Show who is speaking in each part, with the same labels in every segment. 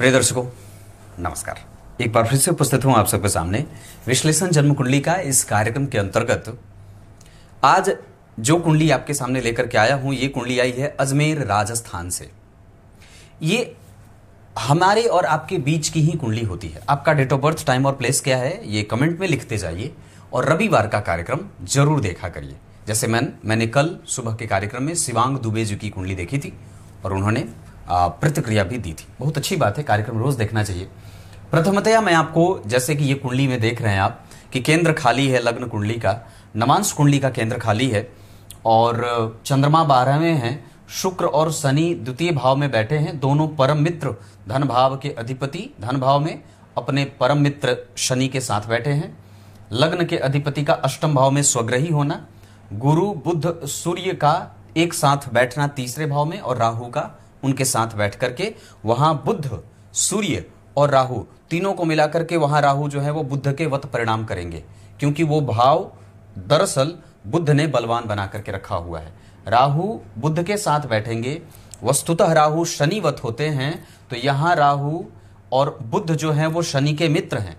Speaker 1: प्रिय दर्शकों नमस्कार एक बार फिर से उपस्थित हूँ आप सबके सामने विश्लेषण जन्म कुंडली का इस कार्यक्रम के अंतर्गत आज जो कुंडली आपके सामने लेकर के आया हूँ ये कुंडली आई है अजमेर राजस्थान से ये हमारे और आपके बीच की ही कुंडली होती है आपका डेट ऑफ बर्थ टाइम और प्लेस क्या है ये कमेंट में लिखते जाइए और रविवार का कार्यक्रम जरूर देखा करिए जैसे मैं मैंने कल सुबह के कार्यक्रम में शिवांग दुबे जी की कुंडली देखी थी और उन्होंने प्रतिक्रिया भी दी थी बहुत अच्छी बात है कार्यक्रम रोज देखना चाहिए प्रथमतया मैं आपको जैसे कि ये कुंडली में देख रहे हैं आप कि केंद्र खाली है लग्न कुंडली का नमांश कुंडली का केंद्र खाली है और चंद्रमा बारहवें हैं शुक्र और शनि द्वितीय भाव में बैठे हैं दोनों परम मित्र धन भाव के अधिपति धन भाव में अपने परम मित्र शनि के साथ बैठे हैं लग्न के अधिपति का अष्टम भाव में स्वग्रही होना गुरु बुद्ध सूर्य का एक साथ बैठना तीसरे भाव में और राहु का उनके साथ बैठ करके वहां बुद्ध सूर्य और राहु तीनों को मिलाकर के वहां राहु जो है वो बुद्ध के वत परिणाम करेंगे क्योंकि वो भाव दरअसल बुद्ध ने बलवान बना करके रखा हुआ है राहु बुद्ध के साथ बैठेंगे वस्तुतः राहु शनिवत होते हैं तो यहां राहु और बुद्ध जो है वो शनि के मित्र हैं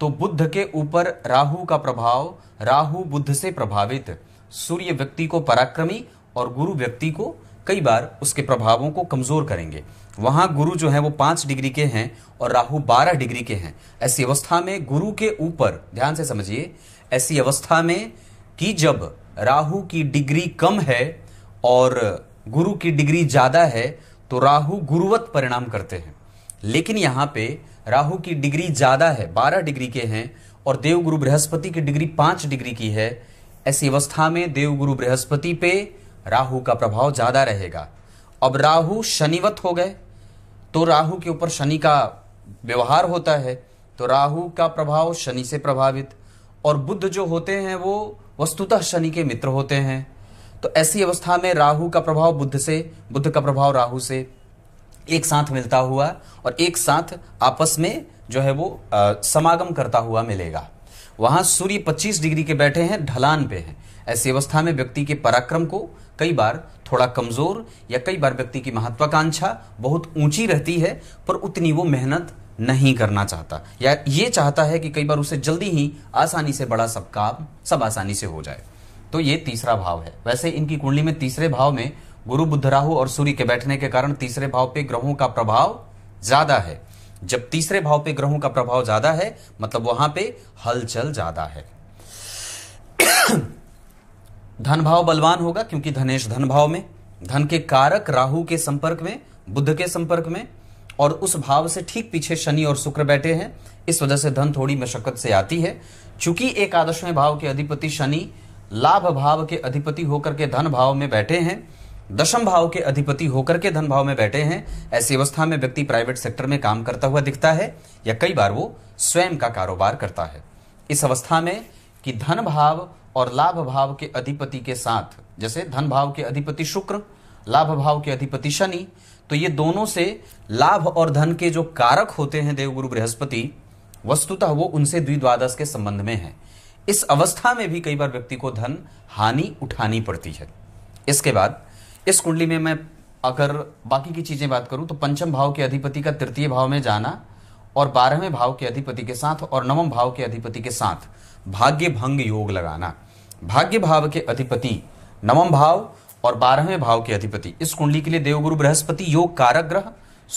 Speaker 1: तो बुद्ध के ऊपर राहु का प्रभाव राहु बुद्ध से प्रभावित सूर्य व्यक्ति को पराक्रमी और गुरु व्यक्ति को कई बार उसके प्रभावों को कमजोर करेंगे वहां गुरु जो है वो पांच डिग्री के हैं और राहु बारह डिग्री के हैं ऐसी अवस्था में गुरु के ऊपर ध्यान से समझिए ऐसी अवस्था में कि जब राहु की डिग्री कम है और गुरु की डिग्री ज्यादा है तो राहु गुरुवत परिणाम करते हैं लेकिन यहाँ पे राहु की डिग्री ज्यादा है बारह डिग्री के हैं और देवगुरु बृहस्पति की डिग्री पांच डिग्री की है ऐसी अवस्था में देवगुरु बृहस्पति पे राहु का प्रभाव ज़्यादा रहेगा अब राहु शनिवत हो गए तो राहु के ऊपर शनि का व्यवहार होता है तो राहु का प्रभाव शनि से प्रभावित और बुद्ध जो होते हैं वो वस्तुतः शनि के मित्र होते हैं तो ऐसी अवस्था में राहु का प्रभाव बुद्ध से बुद्ध का प्रभाव राहु से एक साथ मिलता हुआ और एक साथ आपस में जो है वो आ, समागम करता हुआ मिलेगा वहां सूर्य 25 डिग्री के बैठे हैं ढलान पे हैं ऐसी अवस्था में व्यक्ति के पराक्रम को कई बार थोड़ा कमज़ोर या कई बार व्यक्ति की महत्वाकांक्षा बहुत ऊंची रहती है पर उतनी वो मेहनत नहीं करना चाहता या ये चाहता है कि कई बार उसे जल्दी ही आसानी से बड़ा सब काम सब आसानी से हो जाए तो ये तीसरा भाव है वैसे इनकी कुंडली में तीसरे भाव में गुरु बुद्ध राहु और सूर्य के बैठने के कारण तीसरे भाव पे ग्रहों का प्रभाव ज्यादा है जब तीसरे भाव पे ग्रहों का प्रभाव ज्यादा है मतलब वहां पे हलचल ज्यादा है धन भाव बलवान होगा क्योंकि धनेश धन भाव में धन के कारक राहु के संपर्क में बुद्ध के संपर्क में और उस भाव से ठीक पीछे शनि और शुक्र बैठे हैं इस वजह से धन थोड़ी मशक्कत से आती है चूंकि में भाव के अधिपति शनि लाभ भाव के अधिपति होकर के धन भाव में बैठे हैं दशम भाव के अधिपति होकर के धन भाव में बैठे हैं ऐसी अवस्था में व्यक्ति प्राइवेट सेक्टर में काम करता हुआ दिखता है या कई बार वो स्वयं का कारोबार करता है इस अवस्था में कि धन भाव और लाभ भाव के अधिपति के साथ जैसे धन भाव के अधिपति शुक्र लाभ भाव के अधिपति शनि तो ये दोनों से लाभ और धन के जो कारक होते हैं देवगुरु बृहस्पति वस्तुतः वो उनसे द्विद्वादश के संबंध में है इस अवस्था में भी कई बार व्यक्ति को धन हानि उठानी पड़ती है इसके बाद इस कुंडली में मैं अगर बाकी की चीजें बात करूं तो पंचम भाव के अधिपति का तृतीय भाव में जाना और बारहवें भाव के अधिपति के साथ और नवम भाव के अधिपति के साथ भाग्य भंग योग लगाना भाग्य भाव के अधिपति नवम भाव और बारहवें भाव के अधिपति इस कुंडली के लिए देवगुरु बृहस्पति योग कारक ग्रह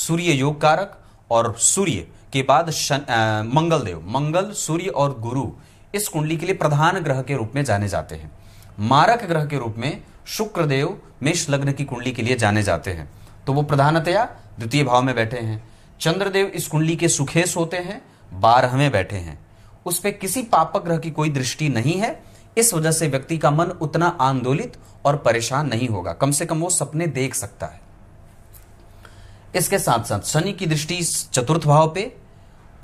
Speaker 1: सूर्य योग कारक और सूर्य के बाद मंगल देव मंगल सूर्य और गुरु इस कुंडली के लिए प्रधान ग्रह के रूप में जाने जाते हैं मारक ग्रह के रूप में शुक्रदेव मेष लग्न की कुंडली के लिए जाने जाते हैं तो वो प्रधानतया द्वितीय भाव में बैठे हैं चंद्रदेव इस कुंडली के सुखेश होते हैं बारहवें बैठे हैं उस पर किसी पापक ग्रह की कोई दृष्टि नहीं है इस वजह से व्यक्ति का मन उतना आंदोलित और परेशान नहीं होगा कम से कम वो सपने देख सकता है इसके साथ साथ शनि की दृष्टि चतुर्थ भाव पे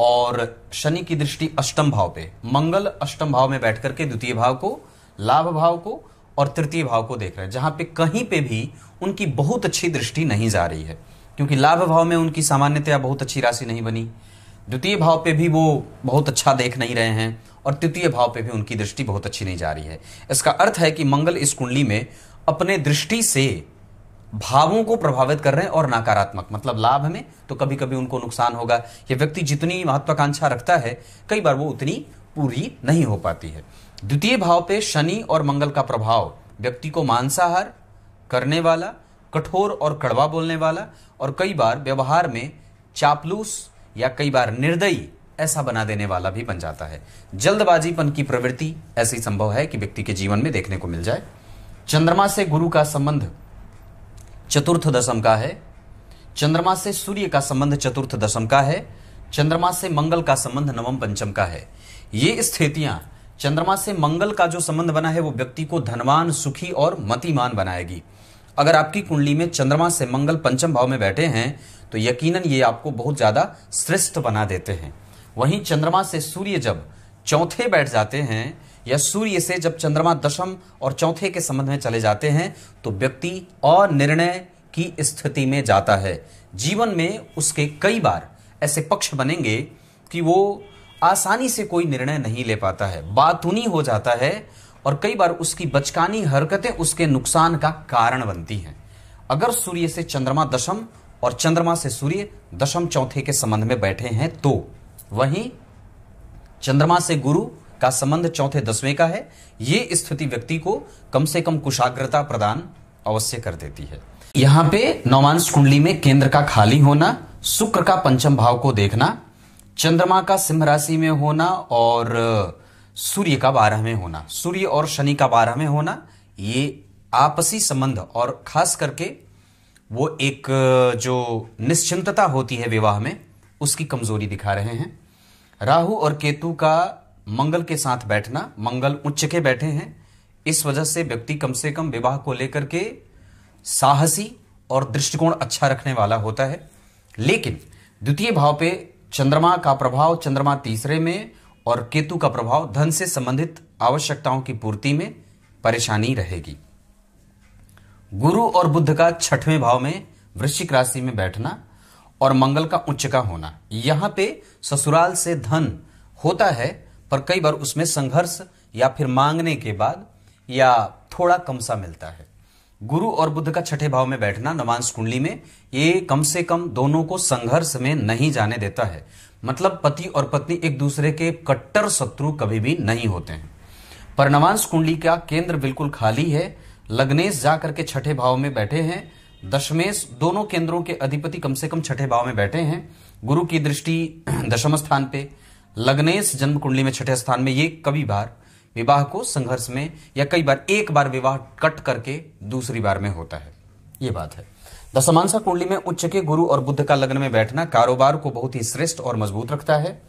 Speaker 1: और शनि की दृष्टि अष्टम भाव पे मंगल अष्टम भाव में बैठ करके द्वितीय भाव को लाभ भाव को और तृतीय भाव को देख रहे हैं जहां पे कहीं पे भी उनकी बहुत अच्छी दृष्टि नहीं जा रही है क्योंकि लाभ भाव में उनकी सामान्यतया बहुत अच्छी राशि नहीं बनी द्वितीय भाव पे भी वो बहुत अच्छा देख नहीं रहे हैं और तृतीय भाव पे भी उनकी दृष्टि बहुत अच्छी नहीं जा रही है इसका अर्थ है कि मंगल इस कुंडली में अपने दृष्टि से भावों को प्रभावित कर रहे हैं और नकारात्मक मतलब लाभ में तो कभी कभी उनको नुकसान होगा ये व्यक्ति जितनी महत्वाकांक्षा रखता है कई बार वो उतनी पूरी नहीं हो पाती है द्वितीय भाव पे शनि और मंगल का प्रभाव व्यक्ति को मांसाहार करने वाला कठोर और कड़वा बोलने वाला और कई बार व्यवहार में चापलूस या कई बार निर्दयी ऐसा बना देने वाला भी बन जाता है जल्दबाजीपन की प्रवृत्ति ऐसी संभव है कि व्यक्ति के जीवन में देखने को मिल जाए चंद्रमा से गुरु का संबंध चतुर्थ दशम का है चंद्रमा से सूर्य का संबंध चतुर्थ दशम का है चंद्रमा से मंगल का संबंध नवम पंचम का है ये स्थितियां चंद्रमा से मंगल का जो संबंध बना है वो व्यक्ति को धनवान सुखी और मतिमान बनाएगी अगर आपकी कुंडली में चंद्रमा से मंगल पंचम भाव में बैठे हैं तो यकीनन ये आपको बहुत ज्यादा श्रेष्ठ बना देते हैं वहीं चंद्रमा से सूर्य जब चौथे बैठ जाते हैं या सूर्य से जब चंद्रमा दशम और चौथे के संबंध में चले जाते हैं तो व्यक्ति अनिर्णय की स्थिति में जाता है जीवन में उसके कई बार ऐसे पक्ष बनेंगे कि वो आसानी से कोई निर्णय नहीं ले पाता है बातूनी हो जाता है और कई बार उसकी बचकानी हरकतें उसके नुकसान का कारण बनती हैं अगर सूर्य से चंद्रमा दशम और चंद्रमा से सूर्य दशम चौथे के संबंध में बैठे हैं तो वहीं चंद्रमा से गुरु का संबंध चौथे दसवें का है ये स्थिति व्यक्ति को कम से कम कुशाग्रता प्रदान अवश्य कर देती है यहां पे नौमांस कुंडली में केंद्र का खाली होना शुक्र का पंचम भाव को देखना चंद्रमा का सिंह राशि में होना और सूर्य का बारह में होना सूर्य और शनि का बारह में होना ये आपसी संबंध और खास करके वो एक जो निश्चिंतता होती है विवाह में उसकी कमजोरी दिखा रहे हैं राहु और केतु का मंगल के साथ बैठना मंगल उच्च के बैठे हैं इस वजह से व्यक्ति कम से कम विवाह को लेकर के साहसी और दृष्टिकोण अच्छा रखने वाला होता है लेकिन द्वितीय भाव पे चंद्रमा का प्रभाव चंद्रमा तीसरे में और केतु का प्रभाव धन से संबंधित आवश्यकताओं की पूर्ति में परेशानी रहेगी गुरु और बुद्ध का छठवें भाव में वृश्चिक राशि में बैठना और मंगल का उच्च का होना यहाँ पे ससुराल से धन होता है पर कई बार उसमें संघर्ष या फिर मांगने के बाद या थोड़ा कम सा मिलता है गुरु और बुद्ध का छठे भाव में बैठना नवांश कुंडली में ये कम से कम दोनों को संघर्ष में नहीं जाने देता है मतलब पति और पत्नी एक दूसरे के कट्टर शत्रु कभी भी नहीं होते हैं पर नवांश कुंडली का केंद्र बिल्कुल खाली है लग्नेश जाकर के छठे भाव में बैठे हैं दशमेश दोनों केंद्रों के अधिपति कम से कम छठे भाव में बैठे हैं गुरु की दृष्टि दशम स्थान पे लग्नेश जन्म कुंडली में छठे स्थान में ये कभी बार विवाह को संघर्ष में या कई बार एक बार विवाह कट करके दूसरी बार में होता है ये बात है दशमांसा कुंडली में उच्च के गुरु और बुद्ध का लग्न में बैठना कारोबार को बहुत ही श्रेष्ठ और मजबूत रखता है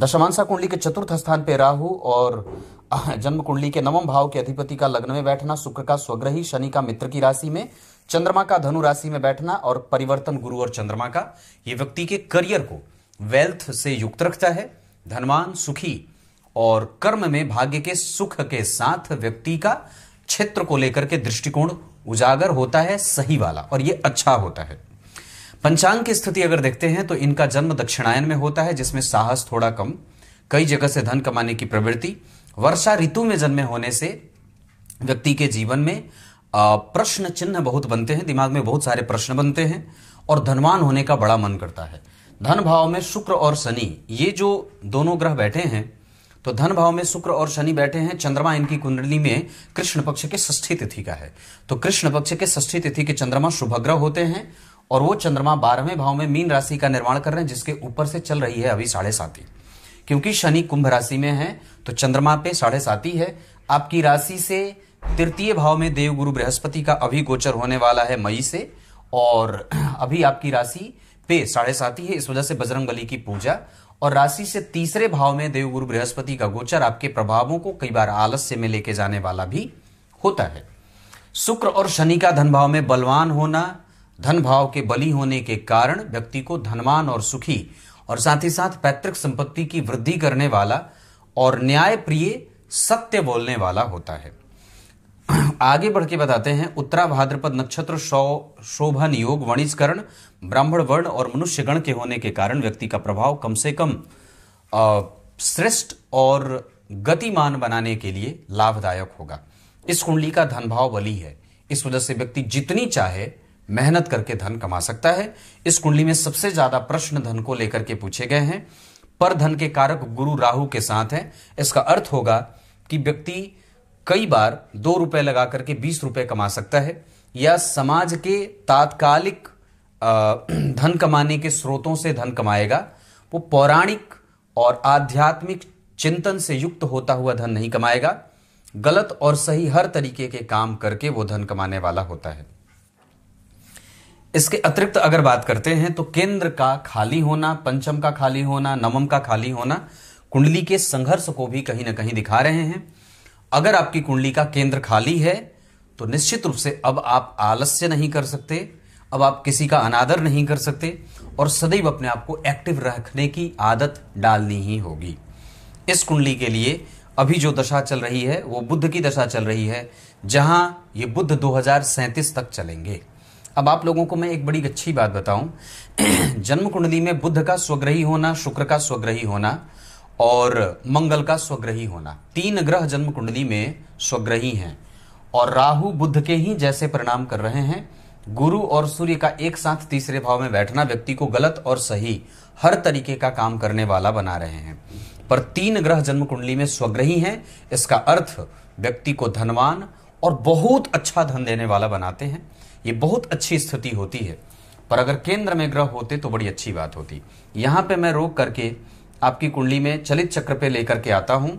Speaker 1: दशमांसा कुंडली के चतुर्थ स्थान पर राहु और जन्म कुंडली के नवम भाव के अधिपति का लग्न में बैठना शुक्र का स्वग्रही शनि का मित्र की राशि में चंद्रमा का धनु राशि में बैठना और परिवर्तन गुरु और चंद्रमा का ये व्यक्ति के करियर को वेल्थ से युक्त रखता है धनवान सुखी और कर्म में भाग्य के सुख के साथ व्यक्ति का क्षेत्र को लेकर के दृष्टिकोण उजागर होता है सही वाला और ये अच्छा होता है पंचांग की स्थिति अगर देखते हैं तो इनका जन्म दक्षिणायन में होता है जिसमें साहस थोड़ा कम कई जगह से धन कमाने की प्रवृत्ति वर्षा ऋतु में जन्मे होने से व्यक्ति के जीवन में प्रश्न चिन्ह बहुत बनते हैं दिमाग में बहुत सारे प्रश्न बनते हैं और धनवान होने का बड़ा मन करता है धन भाव में शुक्र और शनि ये जो दोनों ग्रह बैठे हैं तो धन भाव में शुक्र और शनि बैठे हैं चंद्रमा इनकी कुंडली में कृष्ण पक्ष के षष्ठी तिथि का है तो कृष्ण पक्ष के षष्ठी तिथि के चंद्रमा शुभ ग्रह होते हैं और वो चंद्रमा बारहवें भाव में मीन राशि का निर्माण कर रहे हैं जिसके ऊपर से चल रही है अभी साढ़े साथी क्योंकि शनि कुंभ राशि में है तो चंद्रमा पे साढ़े साथी है आपकी राशि से तृतीय भाव में देव गुरु बृहस्पति का अभी गोचर होने वाला है मई से और अभी आपकी राशि पे साढ़े सात ही है इस वजह से बजरंग बली की पूजा और राशि से तीसरे भाव में देवगुरु बृहस्पति का गोचर आपके प्रभावों को कई बार आलस्य में लेके जाने वाला भी होता है शुक्र और शनि का धन भाव में बलवान होना धन भाव के बली होने के कारण व्यक्ति को धनवान और सुखी और साथ ही साथ पैतृक संपत्ति की वृद्धि करने वाला और न्याय प्रिय सत्य बोलने वाला होता है आगे बढ़ के बताते हैं उत्तरा भाद्रपद नक्षत्र शो शोभन योग वणिजकरण ब्राह्मण वर्ण और मनुष्य गण के होने के कारण व्यक्ति का प्रभाव कम से कम श्रेष्ठ और गतिमान बनाने के लिए लाभदायक होगा इस कुंडली का धन भाव बली है इस वजह से व्यक्ति जितनी चाहे मेहनत करके धन कमा सकता है इस कुंडली में सबसे ज्यादा प्रश्न धन को लेकर के पूछे गए हैं पर धन के कारक गुरु राहु के साथ हैं इसका अर्थ होगा कि व्यक्ति कई बार दो रुपए लगा करके बीस रुपए कमा सकता है या समाज के तात्कालिक धन कमाने के स्रोतों से धन कमाएगा वो पौराणिक और आध्यात्मिक चिंतन से युक्त होता हुआ धन नहीं कमाएगा गलत और सही हर तरीके के काम करके वो धन कमाने वाला होता है इसके अतिरिक्त अगर बात करते हैं तो केंद्र का खाली होना पंचम का खाली होना नवम का खाली होना कुंडली के संघर्ष को भी कहीं ना कहीं दिखा रहे हैं अगर आपकी कुंडली का केंद्र खाली है तो निश्चित रूप से अब आप आलस्य नहीं कर सकते अब आप किसी का अनादर नहीं कर सकते और सदैव अपने आप को एक्टिव रखने की आदत डालनी ही होगी इस कुंडली के लिए अभी जो दशा चल रही है वो बुद्ध की दशा चल रही है जहां ये बुद्ध दो तक चलेंगे अब आप लोगों को मैं एक बड़ी अच्छी बात बताऊं जन्म कुंडली में बुद्ध का स्वग्रही होना शुक्र का स्वग्रही होना और मंगल का स्वग्रही होना तीन ग्रह जन्म कुंडली में स्वग्रही हैं और राहु बुद्ध के ही जैसे परिणाम कर रहे हैं गुरु और सूर्य का एक साथ तीसरे भाव में बैठना व्यक्ति को गलत और सही हर तरीके का काम करने वाला बना रहे हैं पर तीन ग्रह जन्म कुंडली में स्वग्रही हैं इसका अर्थ व्यक्ति को धनवान और बहुत अच्छा धन देने वाला बनाते हैं ये बहुत अच्छी स्थिति होती है पर अगर केंद्र में ग्रह होते तो बड़ी अच्छी बात होती यहां पर मैं रोक करके आपकी कुंडली में चलित चक्र पे लेकर के आता हूं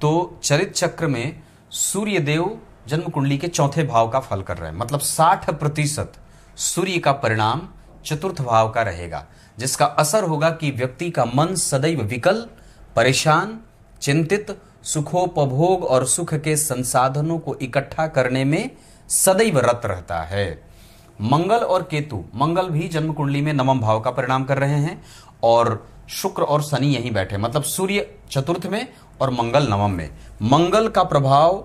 Speaker 1: तो चलित चक्र में सूर्य देव जन्म कुंडली के चौथे भाव का फल कर रहे हैं मतलब साठ प्रतिशत सूर्य का परिणाम चतुर्थ भाव का रहेगा जिसका असर होगा कि व्यक्ति का मन सदैव विकल परेशान चिंतित सुखोपभोग और सुख के संसाधनों को इकट्ठा करने में सदैव रत रहता है मंगल और केतु मंगल भी जन्म कुंडली में नवम भाव का परिणाम कर रहे हैं और शुक्र और शनि यहीं बैठे मतलब सूर्य चतुर्थ में और मंगल नवम में मंगल का प्रभाव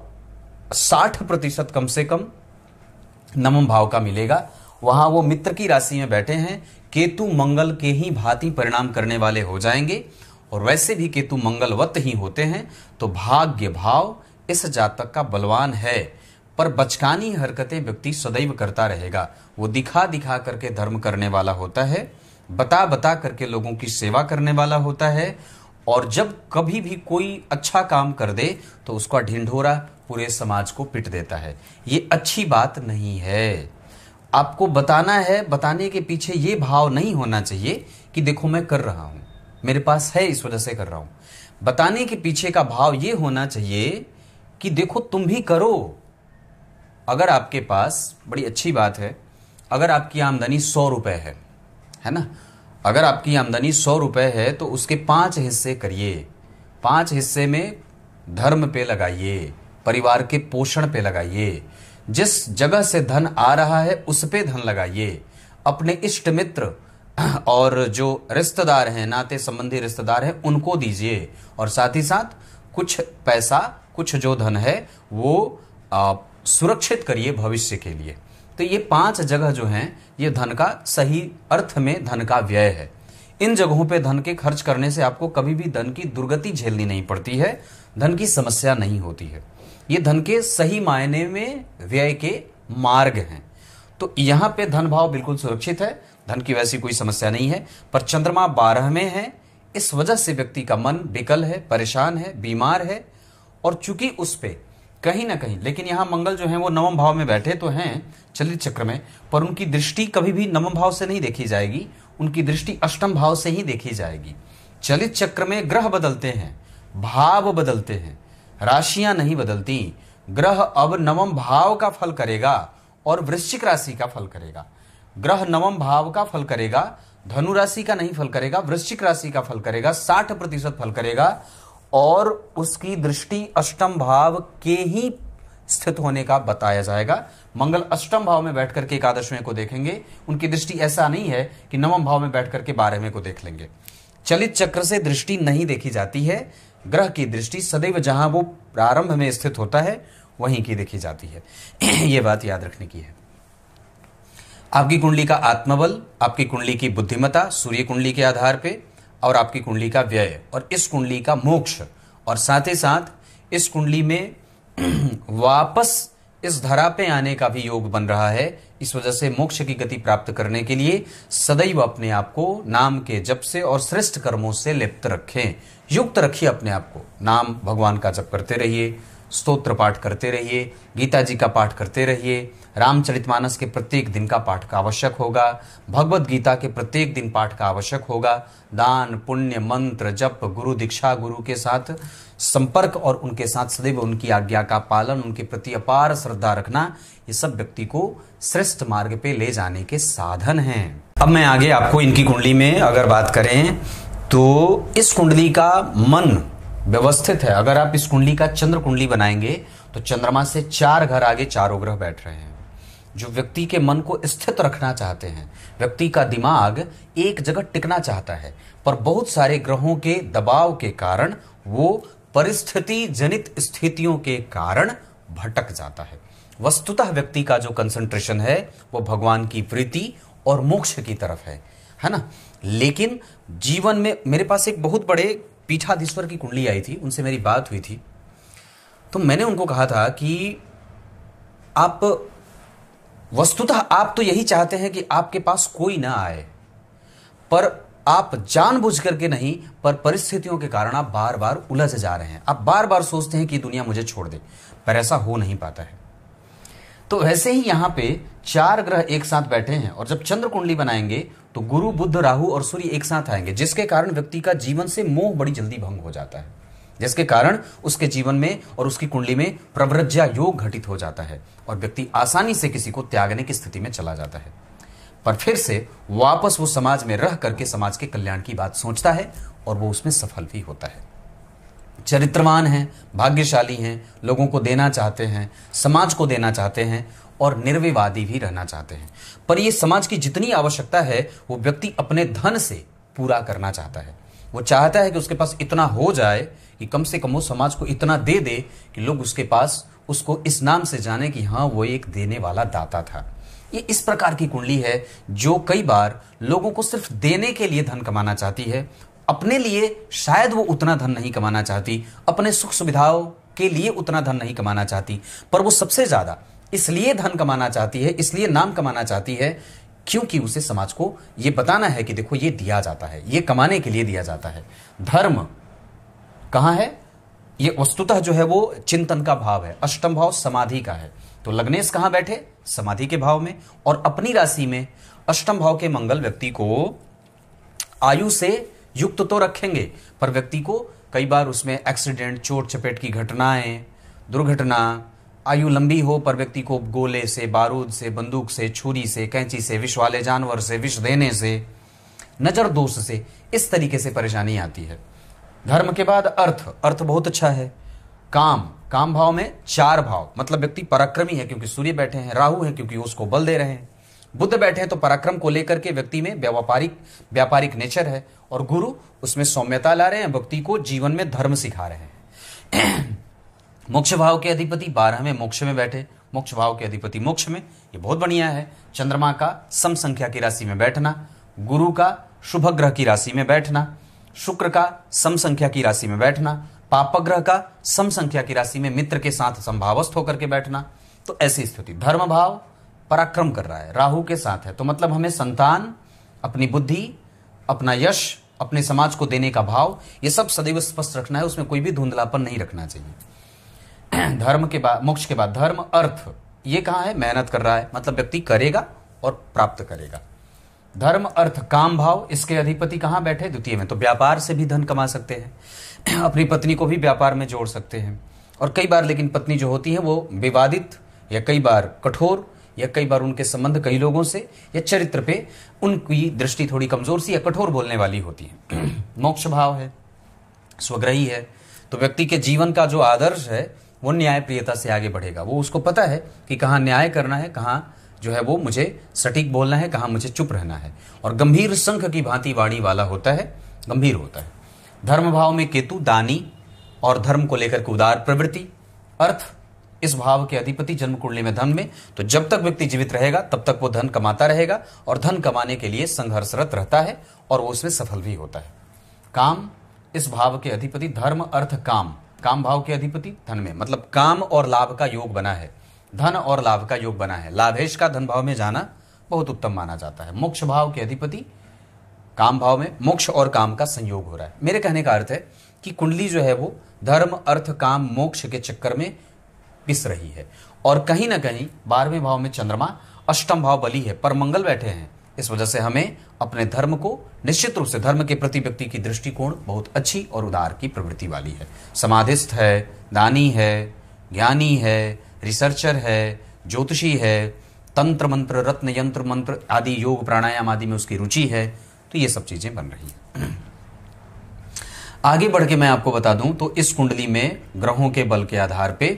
Speaker 1: 60 प्रतिशत कम से कम नवम भाव का मिलेगा वहां वो मित्र की राशि में बैठे हैं केतु मंगल के ही भांति परिणाम करने वाले हो जाएंगे और वैसे भी केतु मंगलवत ही होते हैं तो भाग्य भाव इस जातक का बलवान है पर बचकानी हरकतें व्यक्ति सदैव करता रहेगा वो दिखा दिखा करके धर्म करने वाला होता है बता बता करके लोगों की सेवा करने वाला होता है और जब कभी भी कोई अच्छा काम कर दे तो उसका ढिंढोरा पूरे समाज को पिट देता है ये अच्छी बात नहीं है आपको बताना है बताने के पीछे ये भाव नहीं होना चाहिए कि देखो मैं कर रहा हूं मेरे पास है इस वजह से कर रहा हूं बताने के पीछे का भाव ये होना चाहिए कि देखो तुम भी करो अगर आपके पास बड़ी अच्छी बात है अगर आपकी आमदनी सौ रुपए है है ना अगर आपकी आमदनी सौ रुपये है तो उसके पाँच हिस्से करिए पाँच हिस्से में धर्म पे लगाइए परिवार के पोषण पे लगाइए जिस जगह से धन आ रहा है उस पे धन लगाइए अपने इष्ट मित्र और जो रिश्तेदार हैं नाते संबंधी रिश्तेदार हैं उनको दीजिए और साथ ही साथ कुछ पैसा कुछ जो धन है वो सुरक्षित करिए भविष्य के लिए तो ये पांच जगह जो हैं ये धन का सही अर्थ में धन का व्यय है इन जगहों पे धन के खर्च करने से आपको कभी भी धन की दुर्गति झेलनी नहीं पड़ती है धन की समस्या नहीं होती है ये धन के सही मायने में व्यय के मार्ग हैं तो यहाँ पे धन भाव बिल्कुल सुरक्षित है धन की वैसी कोई समस्या नहीं है पर चंद्रमा बारह में है इस वजह से व्यक्ति का मन विकल है परेशान है बीमार है और चूंकि उस पर कहीं ना कहीं लेकिन यहाँ मंगल जो है वो नवम भाव में बैठे तो हैं चलित चक्र में पर उनकी दृष्टि कभी भी नवम भाव से नहीं देखी जाएगी उनकी दृष्टि अष्टम भाव से ही देखी जाएगी चलित चक्र में ग्रह बदलते हैं भाव बदलते हैं राशियां नहीं बदलती ग्रह अब नवम भाव का फल करेगा और वृश्चिक राशि का फल करेगा ग्रह नवम भाव का फल करेगा धनु राशि का नहीं फल करेगा वृश्चिक राशि का फल करेगा साठ प्रतिशत फल करेगा और उसकी दृष्टि अष्टम भाव के ही स्थित होने का बताया जाएगा मंगल अष्टम भाव में बैठ करके एकादशवें को देखेंगे उनकी दृष्टि ऐसा नहीं है कि नवम भाव में बैठ करके बारहवें को देख लेंगे चलित चक्र से दृष्टि नहीं देखी जाती है ग्रह की दृष्टि सदैव जहां वो प्रारंभ में स्थित होता है वहीं की देखी जाती है ये बात याद रखने की है आपकी कुंडली का आत्मबल आपकी कुंडली की बुद्धिमता सूर्य कुंडली के आधार पे और आपकी कुंडली का व्यय और इस कुंडली का मोक्ष और साथ ही साथ इस कुंडली में वापस इस धरा पे आने का भी योग बन रहा है इस वजह से मोक्ष की गति प्राप्त करने के लिए सदैव अपने आप को नाम के जप से और श्रेष्ठ कर्मों से लिप्त रखें युक्त रखिए अपने आप को नाम भगवान का जप करते रहिए स्तोत्र पाठ करते रहिए गीता जी का पाठ करते रहिए रामचरितमानस के प्रत्येक दिन का पाठ का आवश्यक होगा भगवत गीता के प्रत्येक दिन पाठ का आवश्यक होगा दान पुण्य मंत्र जप गुरु दीक्षा गुरु के साथ संपर्क और उनके साथ सदैव उनकी आज्ञा का पालन उनके प्रति अपार श्रद्धा रखना ये सब व्यक्ति को श्रेष्ठ मार्ग पे ले जाने के साधन हैं अब मैं आगे आपको इनकी कुंडली में अगर बात करें तो इस कुंडली का मन व्यवस्थित है अगर आप इस कुंडली का चंद्र कुंडली बनाएंगे तो चंद्रमा से चार घर आगे चारों ग्रह बैठ रहे हैं जो व्यक्ति के मन को स्थित रखना चाहते हैं व्यक्ति का दिमाग एक जगह टिकना चाहता है पर बहुत सारे ग्रहों के दबाव के कारण वो परिस्थिति जनित स्थितियों के कारण भटक जाता है वस्तुतः व्यक्ति का जो कंसंट्रेशन है वो भगवान की प्रीति और मोक्ष की तरफ है है ना लेकिन जीवन में मेरे पास एक बहुत बड़े पीठाधीश्वर की कुंडली आई थी उनसे मेरी बात हुई थी तो मैंने उनको कहा था कि आप वस्तुतः आप तो यही चाहते हैं कि आपके पास कोई ना आए पर आप बुझ करके नहीं पर परिस्थितियों के कारण आप बार बार उलझ जा रहे हैं आप बार बार सोचते हैं कि दुनिया मुझे छोड़ दे पर ऐसा हो नहीं पाता है तो वैसे ही यहां पे चार ग्रह एक साथ बैठे हैं और जब चंद्र कुंडली बनाएंगे तो गुरु बुद्ध राहु और सूर्य एक साथ आएंगे जिसके कारण व्यक्ति का जीवन से मोह बड़ी जल्दी भंग हो जाता है जिसके कारण उसके जीवन में और उसकी कुंडली में प्रवृज्या योग घटित हो जाता है और व्यक्ति आसानी से किसी को त्यागने की स्थिति में चला जाता है पर फिर से वापस वो समाज में रह करके समाज के कल्याण की बात सोचता है और वो उसमें सफल भी होता है चरित्रवान हैं भाग्यशाली हैं लोगों को देना चाहते हैं समाज को देना चाहते हैं और निर्विवादी भी रहना चाहते हैं पर यह समाज की जितनी आवश्यकता है वो व्यक्ति अपने धन से पूरा करना चाहता है वो चाहता है कि उसके पास इतना हो जाए कि कम से कम वो समाज को इतना दे दे कि लोग उसके पास उसको इस नाम से जाने कि हाँ वो एक देने वाला दाता था ये इस प्रकार की कुंडली है जो कई बार लोगों को सिर्फ देने के लिए धन कमाना चाहती है अपने लिए शायद वो उतना धन नहीं कमाना चाहती अपने सुख सुविधाओं के लिए उतना धन नहीं कमाना चाहती पर वो सबसे ज्यादा इसलिए धन कमाना चाहती है इसलिए नाम कमाना चाहती है क्योंकि उसे समाज को यह बताना है कि देखो ये दिया जाता है ये कमाने के लिए दिया जाता है धर्म कहाँ है ये वस्तुतः जो है वो चिंतन का भाव है अष्टम भाव समाधि का है तो लग्नेश कहां बैठे समाधि के भाव में और अपनी राशि में अष्टम भाव के मंगल व्यक्ति को आयु से युक्त तो रखेंगे पर व्यक्ति को कई बार उसमें एक्सीडेंट चोट चपेट की घटनाएं दुर्घटना आयु लंबी हो पर व्यक्ति को गोले से बारूद से बंदूक से छुरी से कैंची से विष वाले जानवर से विष देने से नज़र दोष से इस तरीके से परेशानी आती है धर्म के बाद अर्थ अर्थ बहुत अच्छा है काम काम भाव में चार भाव मतलब व्यक्ति पराक्रमी है क्योंकि सूर्य बैठे हैं राहु है क्योंकि उसको बल दे रहे हैं बुद्ध बैठे हैं तो पराक्रम को लेकर के व्यक्ति में व्यापारिक व्यापारिक नेचर है और गुरु उसमें सौम्यता ला रहे हैं व्यक्ति को जीवन में धर्म सिखा रहे हैं मोक्ष भाव के अधिपति बारह में मोक्ष में बैठे मोक्ष भाव के अधिपति मोक्ष में ये बहुत बढ़िया है चंद्रमा का सम संख्या की राशि में बैठना गुरु का शुभ ग्रह की राशि में बैठना शुक्र का सम संख्या की राशि में बैठना पापग्रह का सम संख्या की राशि में मित्र के साथ संभावस्थ होकर के बैठना तो ऐसी स्थिति धर्म भाव पराक्रम कर रहा है राहु के साथ है तो मतलब हमें संतान अपनी बुद्धि अपना यश अपने समाज को देने का भाव ये सब सदैव स्पष्ट रखना है उसमें कोई भी धुंधलापन नहीं रखना चाहिए धर्म के बाद मोक्ष के बाद धर्म अर्थ ये कहा है मेहनत कर रहा है मतलब व्यक्ति करेगा और प्राप्त करेगा धर्म अर्थ काम भाव इसके अधिपति कहाँ बैठे द्वितीय में तो व्यापार से भी धन कमा सकते हैं अपनी पत्नी को भी व्यापार में जोड़ सकते हैं और कई बार लेकिन पत्नी जो होती है वो विवादित या कई बार कठोर या कई बार उनके संबंध कई लोगों से या चरित्र पे उनकी दृष्टि थोड़ी कमजोर सी या कठोर बोलने वाली होती है मोक्ष भाव है स्वग्रही है तो व्यक्ति के जीवन का जो आदर्श है वो न्याय प्रियता से आगे बढ़ेगा वो उसको पता है कि कहाँ न्याय करना है कहाँ जो है वो मुझे सटीक बोलना है कहाँ मुझे चुप रहना है और गंभीर संख की भांति वाणी वाला होता है गंभीर होता है धर्म भाव में केतु दानी और धर्म को लेकर के उदार प्रवृत्ति अर्थ इस भाव के अधिपति जन्म कुंडली में धन में तो जब तक व्यक्ति जीवित रहेगा तब तक वो धन कमाता रहेगा और धन कमाने के लिए संघर्षरत रहता है और वो उसमें सफल भी होता है काम इस भाव के अधिपति धर्म अर्थ काम काम भाव के अधिपति धन में मतलब काम और लाभ का योग बना है धन और लाभ का योग बना है लाभेश का धन भाव में जाना बहुत उत्तम माना जाता है मोक्ष भाव के अधिपति काम भाव में मोक्ष और काम का संयोग हो रहा है मेरे कहने का अर्थ है कि कुंडली जो है वो धर्म अर्थ काम मोक्ष के चक्कर में पिस रही है और कहीं ना कहीं बारहवें भाव में चंद्रमा अष्टम भाव बली है पर मंगल बैठे हैं इस वजह से हमें अपने धर्म को निश्चित रूप से धर्म के प्रति व्यक्ति की दृष्टिकोण बहुत अच्छी और उदार की प्रवृत्ति वाली है समाधिस्थ है दानी है ज्ञानी है रिसर्चर है ज्योतिषी है तंत्र मंत्र रत्न यंत्र मंत्र आदि योग प्राणायाम आदि में उसकी रुचि है तो ये सब चीज़ें बन रही हैं आगे बढ़ के मैं आपको बता दूं तो इस कुंडली में ग्रहों के बल के आधार पे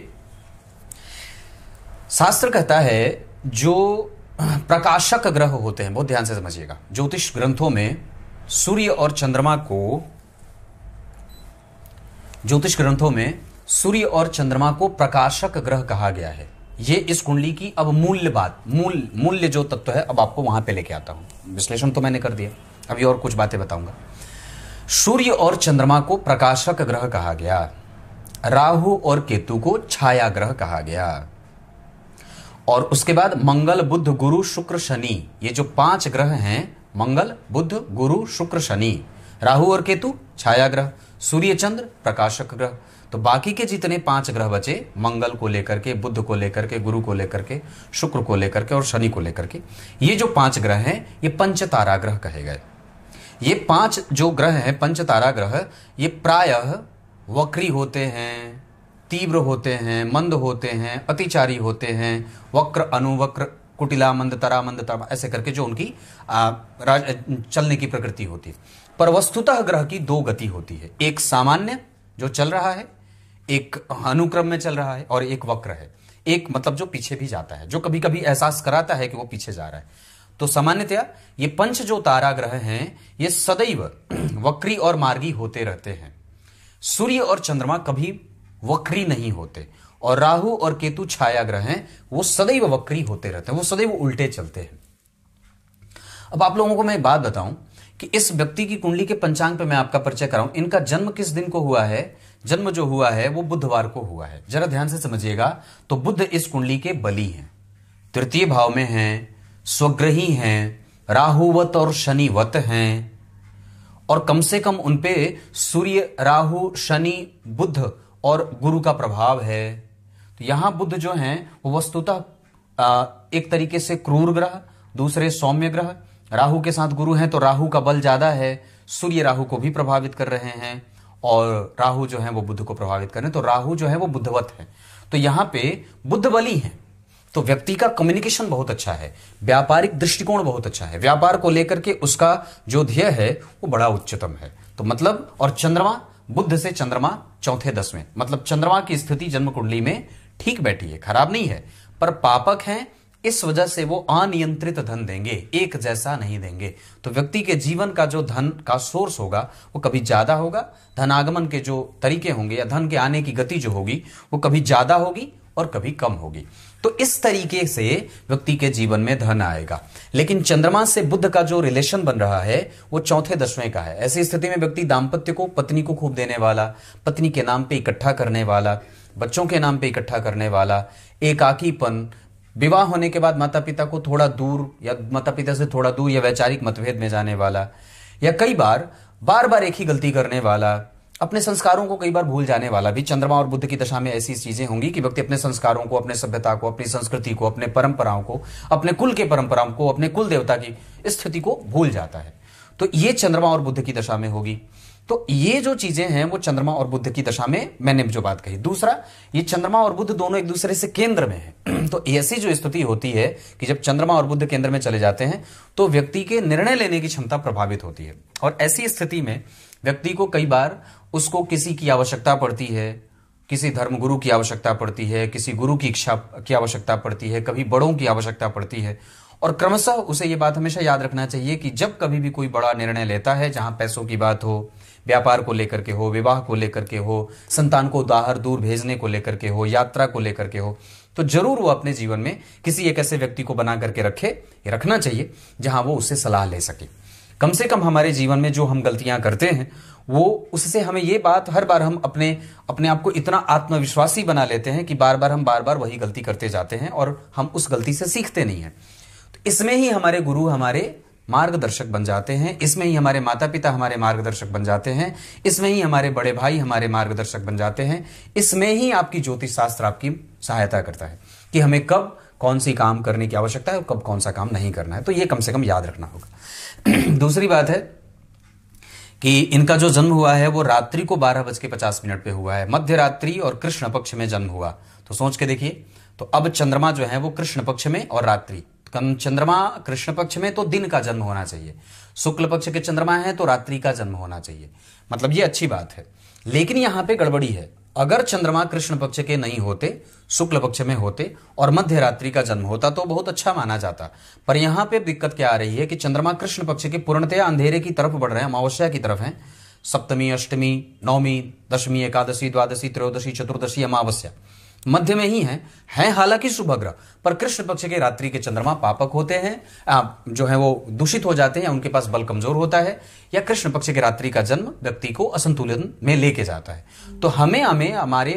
Speaker 1: शास्त्र कहता है जो प्रकाशक ग्रह होते हैं बहुत ध्यान से समझिएगा ज्योतिष ग्रंथों में सूर्य और चंद्रमा को ज्योतिष ग्रंथों में सूर्य और चंद्रमा को प्रकाशक ग्रह कहा गया है ये इस कुंडली की अब मूल्य बात मूल मूल्य जो तत्व है अब आपको वहां पे लेके आता हूं विश्लेषण तो मैंने कर दिया अभी और कुछ बातें बताऊंगा सूर्य और चंद्रमा को प्रकाशक ग्रह कहा गया राहु और केतु को छाया ग्रह कहा गया और उसके बाद मंगल बुद्ध गुरु शुक्र शनि ये जो पांच ग्रह हैं मंगल बुद्ध गुरु शुक्र शनि राहु और केतु छाया ग्रह सूर्य चंद्र प्रकाशक ग्रह तो बाकी के जितने पांच ग्रह बचे मंगल को लेकर के बुद्ध को लेकर के गुरु को लेकर के शुक्र को लेकर के और शनि को लेकर के ये जो पांच ग्रह हैं ये पंच तारा ग्रह कहे गए ये पांच जो ग्रह हैं पंच तारा ग्रह ये प्रायः वक्री होते हैं तीव्र होते हैं मंद होते हैं अतिचारी होते हैं वक्र अनुवक्र कुटिला मंद तरा मंद तरा ऐसे करके जो उनकी आ, चलने की प्रकृति होती है पर वस्तुतः ग्रह की दो गति होती है एक सामान्य जो चल रहा है एक अनुक्रम में चल रहा है और एक वक्र है एक मतलब जो पीछे भी जाता है जो कभी कभी एहसास कराता है कि वो पीछे जा रहा है तो सामान्यतया ये पंच जो तारा ग्रह हैं ये सदैव वक्री और मार्गी होते रहते हैं सूर्य और चंद्रमा कभी वक्री नहीं होते और राहु और केतु छाया ग्रह हैं वो सदैव वक्री होते रहते हैं वो सदैव उल्टे चलते हैं अब आप लोगों को मैं एक बात बताऊं कि इस व्यक्ति की कुंडली के पंचांग पे मैं आपका परिचय कराऊं इनका जन्म किस दिन को हुआ है जन्म जो हुआ है वो बुधवार को हुआ है जरा ध्यान से समझिएगा तो बुद्ध इस कुंडली के बली हैं तृतीय भाव में हैं स्वग्रही हैं राहुवत और शनिवत हैं और कम से कम उनपे सूर्य राहु शनि बुद्ध और गुरु का प्रभाव है तो यहां बुद्ध जो हैं वो वस्तुतः एक तरीके से क्रूर ग्रह दूसरे सौम्य ग्रह राहु के साथ गुरु हैं तो राहु का बल ज्यादा है सूर्य राहु को भी प्रभावित कर रहे हैं और राहु जो है वो बुद्ध को प्रभावित कर रहे हैं तो राहु जो है वो बुद्धवत है तो यहां पे बुद्ध बली है तो व्यक्ति का कम्युनिकेशन बहुत अच्छा है व्यापारिक दृष्टिकोण बहुत अच्छा है व्यापार को लेकर के उसका जो ध्येय है वो बड़ा उच्चतम है तो मतलब और चंद्रमा बुद्ध से चंद्रमा चौथे दसवें मतलब चंद्रमा की स्थिति जन्म कुंडली में ठीक बैठी है खराब नहीं है पर पापक है इस वजह से वो अनियंत्रित धन देंगे एक जैसा नहीं देंगे तो व्यक्ति के जीवन का जो धन का सोर्स होगा वो कभी ज़्यादा होगा धन आगमन के जो तरीके होंगे या धन के आने की गति जो होगी वो कभी ज़्यादा होगी और कभी कम होगी तो इस तरीके से व्यक्ति के जीवन में धन आएगा लेकिन चंद्रमा से बुद्ध का जो रिलेशन बन रहा है वो चौथे दसवें का है ऐसी स्थिति में व्यक्ति दाम्पत्य को पत्नी को खूब देने वाला पत्नी के नाम पे इकट्ठा करने वाला बच्चों के नाम पे इकट्ठा करने वाला एकाकीपन विवाह होने के बाद माता पिता को थोड़ा दूर या माता पिता से थोड़ा दूर या वैचारिक मतभेद में जाने वाला या कई बार बार बार एक ही गलती करने वाला अपने संस्कारों को कई बार भूल जाने वाला भी चंद्रमा और बुद्ध की दशा में ऐसी चीजें होंगी कि व्यक्ति अपने संस्कारों को अपने सभ्यता को अपनी संस्कृति को अपने परंपराओं को अपने कुल के परंपराओं को अपने कुल देवता की स्थिति को भूल जाता है तो ये चंद्रमा और बुद्ध की दशा में होगी तो ये जो चीजें हैं वो चंद्रमा और बुद्ध की दशा में मैंने जो बात कही दूसरा ये चंद्रमा और बुद्ध दोनों एक दूसरे से केंद्र में है तो ऐसी जो स्थिति होती है कि जब चंद्रमा और बुद्ध केंद्र में चले जाते हैं तो व्यक्ति के निर्णय लेने की क्षमता प्रभावित होती है और ऐसी स्थिति में व्यक्ति को कई बार उसको किसी की आवश्यकता पड़ती है किसी धर्मगुरु की आवश्यकता पड़ती है किसी गुरु की इच्छा की आवश्यकता पड़ती है कभी बड़ों की आवश्यकता पड़ती है और क्रमशः उसे ये बात हमेशा याद रखना चाहिए कि जब कभी भी कोई बड़ा निर्णय लेता है जहां पैसों की बात हो व्यापार को लेकर के हो विवाह को लेकर के हो संतान को बाहर दूर भेजने को लेकर के हो यात्रा को लेकर के हो तो जरूर वो अपने जीवन में किसी एक ऐसे व्यक्ति को बना करके रखे रखना चाहिए जहां वो उससे सलाह ले सके कम से कम हमारे जीवन में जो हम गलतियां करते हैं वो उससे हमें ये बात हर बार हम अपने अपने आप को इतना आत्मविश्वासी बना लेते हैं कि बार बार हम बार बार वही गलती करते जाते हैं और हम उस गलती से सीखते नहीं हैं तो इसमें ही हमारे गुरु हमारे मार्गदर्शक बन जाते हैं इसमें ही हमारे माता पिता हमारे मार्गदर्शक बन जाते हैं इसमें ही हमारे बड़े भाई हमारे मार्गदर्शक बन जाते हैं इसमें ही आपकी ज्योतिष शास्त्र आपकी सहायता करता है कि हमें कब कौन सी काम करने की आवश्यकता है और कब कौन सा काम नहीं करना है तो ये कम से कम याद रखना होगा दूसरी बात है कि इनका जो जन्म हुआ है वो रात्रि को बारह बज के पचास मिनट पे हुआ है मध्य रात्रि और कृष्ण पक्ष में जन्म हुआ तो सोच के देखिए तो अब चंद्रमा जो है वो कृष्ण पक्ष में और रात्रि कम चंद्रमा कृष्ण पक्ष में तो दिन का जन्म होना चाहिए शुक्ल पक्ष के चंद्रमा है तो रात्रि का जन्म होना चाहिए मतलब ये अच्छी बात है लेकिन यहां पे गड़बड़ी है अगर चंद्रमा कृष्ण पक्ष के नहीं होते शुक्ल पक्ष में होते और मध्य रात्रि का जन्म होता तो बहुत अच्छा माना जाता पर यहां पे दिक्कत क्या आ रही है कि चंद्रमा कृष्ण पक्ष के पूर्णतया अंधेरे की तरफ बढ़ रहे हैं अमावस्या की तरफ हैं सप्तमी अष्टमी नौमी दशमी एकादशी द्वादशी त्रयोदशी चतुर्दशी अमावस्या मध्य में ही हैं हैं हालांकि शुभग्रह पर कृष्ण पक्ष के रात्रि के चंद्रमा पापक होते हैं जो है वो दूषित हो जाते हैं उनके पास बल कमजोर होता है या कृष्ण पक्ष के रात्रि का जन्म व्यक्ति को असंतुलन में लेके जाता है तो हमें हमें हमारे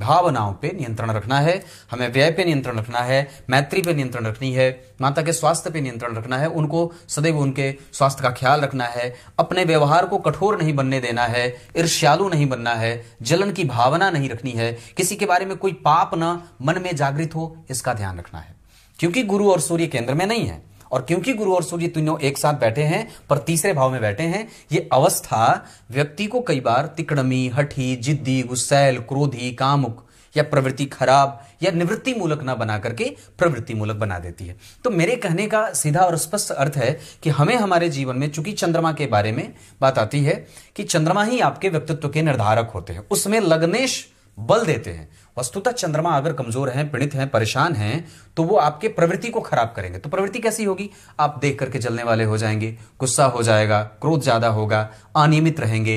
Speaker 1: भावनाओं पे नियंत्रण रखना है हमें व्यय पे नियंत्रण रखना है मैत्री पे नियंत्रण रखनी है माता के स्वास्थ्य पे नियंत्रण रखना है उनको सदैव उनके स्वास्थ्य का ख्याल रखना है अपने व्यवहार को कठोर नहीं बनने देना है ईर्ष्यालु नहीं बनना है जलन की भावना नहीं रखनी है किसी के बारे में कोई पाप न मन में जागृत हो इसका ध्यान रखना है क्योंकि गुरु और सूर्य केंद्र में नहीं है और क्योंकि गुरु और सूर्य तीनों एक साथ बैठे हैं पर तीसरे भाव में बैठे हैं ये अवस्था व्यक्ति को कई बार तिकड़मी हठी जिद्दी गुस्सैल क्रोधी कामुक या प्रवृत्ति खराब या निवृत्ति मूलक ना बना करके प्रवृत्ति मूलक बना देती है तो मेरे कहने का सीधा और स्पष्ट अर्थ है कि हमें हमारे जीवन में चूंकि चंद्रमा के बारे में बात आती है कि चंद्रमा ही आपके व्यक्तित्व के निर्धारक होते हैं उसमें लग्नेश बल देते हैं वस्तुतः चंद्रमा अगर कमजोर हैं पीड़ित हैं परेशान हैं तो वो आपके प्रवृत्ति को खराब करेंगे तो प्रवृत्ति कैसी होगी आप देख करके जलने वाले हो जाएंगे गुस्सा हो जाएगा क्रोध ज्यादा होगा अनियमित रहेंगे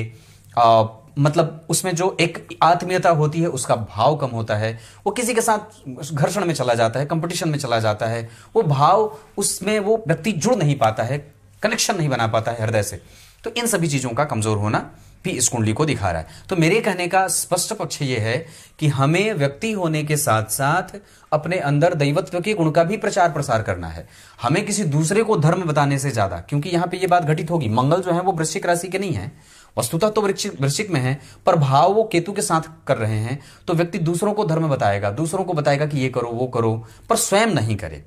Speaker 1: आ, मतलब उसमें जो एक आत्मीयता होती है उसका भाव कम होता है वो किसी के साथ घर्षण में चला जाता है कंपटीशन में चला जाता है वो भाव उसमें वो व्यक्ति जुड़ नहीं पाता है कनेक्शन नहीं बना पाता है हृदय से तो इन सभी चीजों का कमजोर होना भी इस कुंडली को दिखा रहा है तो मेरे कहने का स्पष्ट पक्ष यह है कि हमें व्यक्ति होने के साथ साथ अपने अंदर दैवत्व के गुण का भी प्रचार प्रसार करना है हमें किसी दूसरे को धर्म बताने से ज्यादा क्योंकि यहां पे ये बात घटित होगी मंगल जो है वो वृश्चिक राशि के नहीं है वस्तुतः तो वृश्चिक में है पर भाव वो केतु के साथ कर रहे हैं तो व्यक्ति दूसरों को धर्म बताएगा दूसरों को बताएगा कि ये करो वो करो पर स्वयं नहीं करे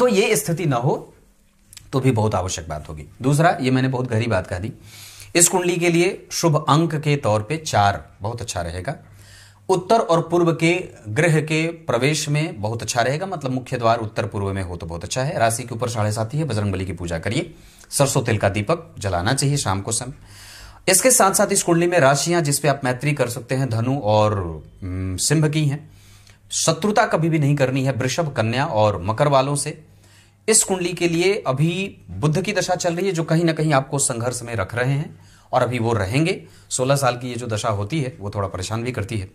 Speaker 1: तो ये स्थिति ना हो तो भी बहुत आवश्यक बात होगी दूसरा ये मैंने बहुत गहरी बात कह दी इस कुंडली के लिए शुभ अंक के तौर पे चार बहुत अच्छा रहेगा उत्तर और पूर्व के ग्रह के प्रवेश में बहुत अच्छा रहेगा मतलब मुख्य द्वार उत्तर पूर्व में हो तो बहुत अच्छा है राशि के ऊपर साढ़े साथ ही है बजरंग बली की पूजा करिए सरसों तिल का दीपक जलाना चाहिए शाम को समय इसके साथ साथ इस कुंडली में राशियां जिसपे आप मैत्री कर सकते हैं धनु और सिंह की हैं शत्रुता कभी भी नहीं करनी है वृषभ कन्या और मकर वालों से इस कुंडली के लिए अभी बुद्ध की दशा चल रही है जो कहीं ना कहीं आपको संघर्ष में रख रहे हैं और अभी वो रहेंगे सोलह साल की ये जो दशा होती है वो थोड़ा परेशान भी करती है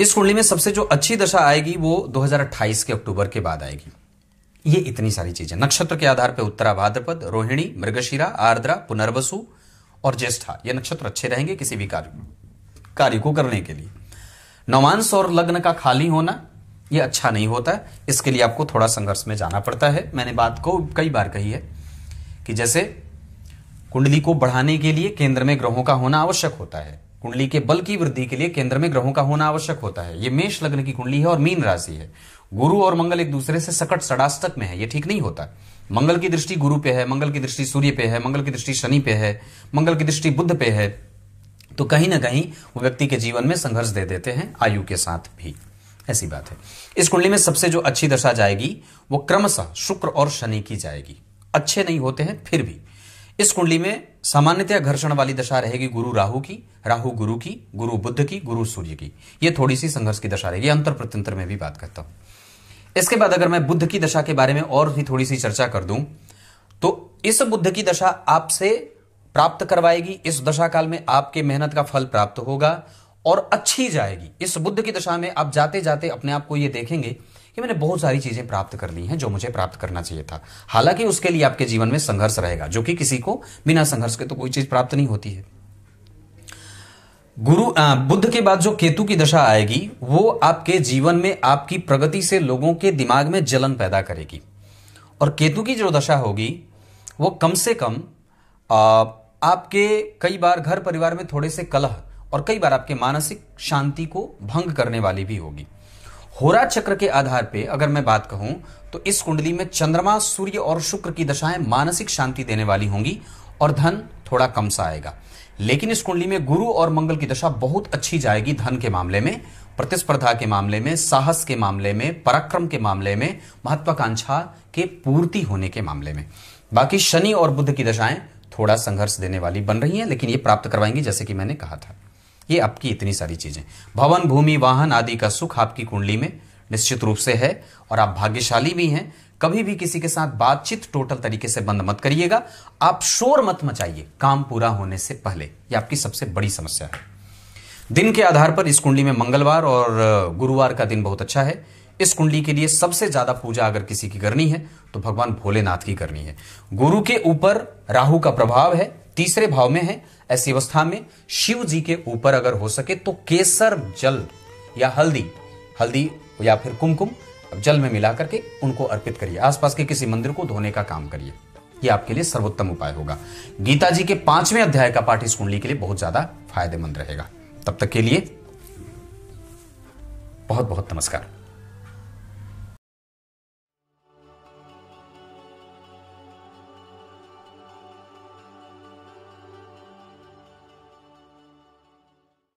Speaker 1: इस कुंडली में सबसे जो अच्छी दशा आएगी वो 2028 के अक्टूबर के बाद आएगी ये इतनी सारी चीजें नक्षत्र के आधार पर उत्तरा भाद्रपद रोहिणी मृगशिरा आर्द्रा पुनर्वसु और ज्येष्ठा ये नक्षत्र अच्छे रहेंगे किसी भी कार्य कार्य को करने के लिए नवांश और लग्न का खाली होना ये अच्छा नहीं होता इसके लिए आपको थोड़ा संघर्ष में जाना पड़ता है मैंने बात को कई बार कही है कि जैसे कुंडली को बढ़ाने के लिए केंद्र में ग्रहों का होना आवश्यक होता है कुंडली के बल की वृद्धि के लिए केंद्र में ग्रहों का होना आवश्यक होता है ये मेष लग्न की कुंडली है और मीन राशि है गुरु और मंगल एक दूसरे से सकट सड़ास्तक में है ये ठीक नहीं होता मंगल की दृष्टि गुरु पे है मंगल की दृष्टि सूर्य पे है मंगल की दृष्टि शनि पे है मंगल की दृष्टि बुद्ध पे है तो कहीं ना कहीं वो व्यक्ति के जीवन में संघर्ष दे देते हैं आयु के साथ भी ऐसी बात है इस कुंडली में सबसे जो अच्छी दशा जाएगी वो क्रमशः शुक्र और शनि की जाएगी अच्छे नहीं होते हैं फिर भी इस कुंडली में सामान्यतया घर्षण वाली दशा रहेगी गुरु राहु की राहु गुरु की गुरु बुद्ध की गुरु सूर्य की ये थोड़ी सी संघर्ष की दशा रहेगी अंतर प्रत्यंतर में भी बात करता हूं इसके बाद अगर मैं बुद्ध की दशा के बारे में और भी थोड़ी सी चर्चा कर दूं तो इस बुद्ध की दशा आपसे प्राप्त करवाएगी इस दशा काल में आपके मेहनत का फल प्राप्त होगा और अच्छी जाएगी इस बुद्ध की दशा में आप जाते जाते अपने आप को ये देखेंगे कि मैंने बहुत सारी चीजें प्राप्त कर ली हैं जो मुझे प्राप्त करना चाहिए था हालांकि उसके लिए आपके जीवन में संघर्ष रहेगा जो कि किसी को बिना संघर्ष के तो कोई चीज प्राप्त नहीं होती है गुरु आ, बुद्ध के बाद जो केतु की दशा आएगी वो आपके जीवन में आपकी प्रगति से लोगों के दिमाग में जलन पैदा करेगी और केतु की जो दशा होगी वो कम से कम आ, आपके कई बार घर परिवार में थोड़े से कलह और कई बार आपके मानसिक शांति को भंग करने वाली भी होगी होरा चक्र के आधार पे अगर मैं बात कहूं तो इस कुंडली में चंद्रमा सूर्य और शुक्र की दशाएं मानसिक शांति देने वाली होंगी और धन थोड़ा कम सा आएगा लेकिन इस कुंडली में गुरु और मंगल की दशा बहुत अच्छी जाएगी धन के मामले में प्रतिस्पर्धा के मामले में साहस के मामले में पराक्रम के मामले में महत्वाकांक्षा के पूर्ति होने के मामले में बाकी शनि और बुद्ध की दशाएं थोड़ा संघर्ष देने वाली बन रही हैं लेकिन ये प्राप्त करवाएंगे जैसे कि मैंने कहा था ये आपकी इतनी सारी चीजें भवन भूमि वाहन आदि का सुख आपकी कुंडली में निश्चित रूप से है और आप भाग्यशाली भी हैं कभी भी किसी के साथ बातचीत टोटल तरीके से बंद मत करिएगा आप शोर मत मचाइए काम पूरा होने से पहले यह आपकी सबसे बड़ी समस्या है दिन के आधार पर इस कुंडली में मंगलवार और गुरुवार का दिन बहुत अच्छा है इस कुंडली के लिए सबसे ज्यादा पूजा अगर किसी की करनी है तो भगवान भोलेनाथ की करनी है गुरु के ऊपर राहु का प्रभाव है तीसरे भाव में है ऐसी अवस्था में शिव जी के ऊपर अगर हो सके तो केसर जल या हल्दी हल्दी या फिर कुमकुम जल में मिला करके उनको अर्पित करिए आसपास के किसी मंदिर को धोने का काम करिए ये आपके लिए सर्वोत्तम उपाय होगा गीता जी के पांचवें अध्याय का पाठ इस कुंडली के लिए बहुत ज्यादा फायदेमंद रहेगा तब तक के लिए बहुत बहुत नमस्कार